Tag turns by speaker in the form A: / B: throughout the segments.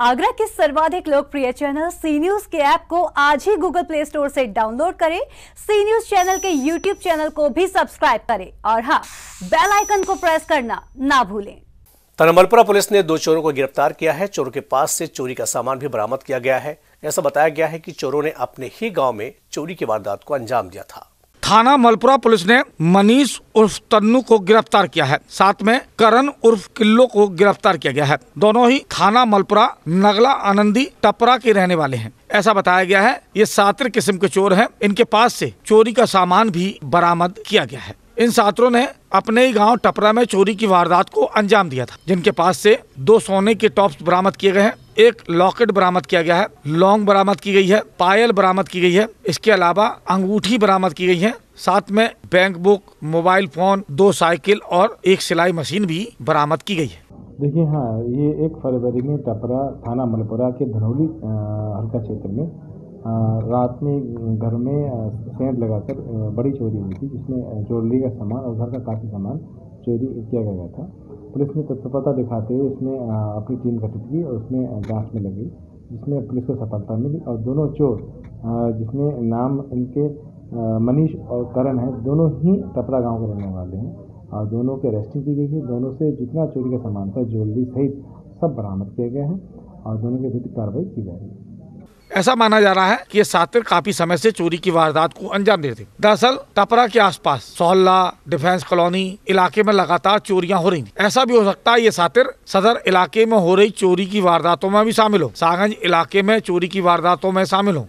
A: आगरा के सर्वाधिक लोकप्रिय चैनल सी न्यूज के ऐप को आज ही गूगल प्ले स्टोर से डाउनलोड करें सी न्यूज चैनल के यूट्यूब चैनल को भी सब्सक्राइब करें और हाँ बेल आइकन को प्रेस करना ना भूलें
B: तनमलपुरा पुलिस ने दो चोरों को गिरफ्तार किया है चोरों के पास से चोरी का सामान भी बरामद किया गया है ऐसा बताया गया है कि चोरों ने अपने ही गांव में चोरी की वारदात को अंजाम दिया था थाना मलपुरा पुलिस ने मनीष उर्फ तन्नू को गिरफ्तार किया है साथ में करण उर्फ किल्लो को गिरफ्तार किया गया है दोनों ही थाना मलपुरा नगला आनंदी टपरा के रहने वाले हैं ऐसा बताया गया है ये सात्र किस्म के चोर हैं इनके पास से चोरी का सामान भी बरामद किया गया है इन सात्रों ने अपने ही गांव टपरा में चोरी की वारदात को अंजाम दिया था जिनके पास से दो सोने के टॉप्स बरामद किए गए हैं एक लॉकेट बरामद किया गया है लॉन्ग बरामद की गई है पायल बरामद की गई है इसके अलावा अंगूठी बरामद की गई है साथ में बैंक बुक मोबाइल फोन दो साइकिल और एक सिलाई मशीन भी बरामद की गई है
A: देखिए हाँ ये एक फरवरी में टपरा थाना मलपुरा के धनौली हल्का क्षेत्र में रात में घर में सेंध लगाकर बड़ी चोरी हुई थी जिसमें ज्वेलरी का सामान और घर का काफ़ी सामान चोरी किया गया था पुलिस ने तत्परता दिखाते हुए इसमें अपनी टीम गठित की और उसमें जांच में लगी जिसमें पुलिस को सफलता मिली और दोनों चोर जिसमें नाम इनके मनीष और करण है दोनों ही टपरा गांव के रहने वाले हैं और दोनों के अरेस्टिंग की गई है दोनों से जितना चोरी का सामान था ज्वेलरी सहित सब बरामद किया गया है और दोनों के विरुद्ध कार्रवाई की जा रही है
B: ऐसा माना जा रहा है कि ये सातिर काफी समय से चोरी की वारदात को अंजाम देते दरअसल टपरा के आसपास सोहल्ला डिफेंस कॉलोनी इलाके में लगातार चोरियां हो रही थी ऐसा भी हो सकता है ये सातिर सदर इलाके में हो रही चोरी की वारदातों में भी शामिल हो सागंज इलाके में चोरी की वारदातों में शामिल हो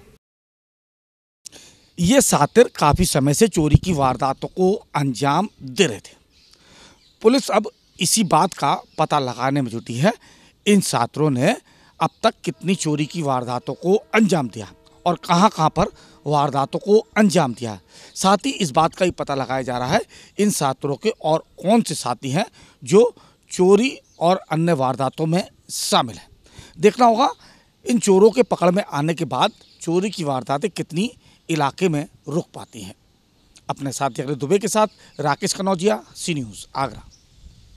B: ये सातिर काफ़ी समय से चोरी की वारदातों को अंजाम दे रहे थे पुलिस अब इसी बात का पता लगाने में जुटी है इन सातरों ने अब तक कितनी चोरी की वारदातों को अंजाम दिया और कहां कहां पर वारदातों को अंजाम दिया साथ ही इस बात का ही पता लगाया जा रहा है इन छात्रों के और कौन से साथी हैं जो चोरी और अन्य वारदातों में शामिल हैं देखना होगा इन चोरों के पकड़ में आने के बाद चोरी की वारदातें कितनी इलाके में रुक पाती हैं अपने साथी अगले दुबे के साथ राकेश कनौजिया सी न्यूज़ आगरा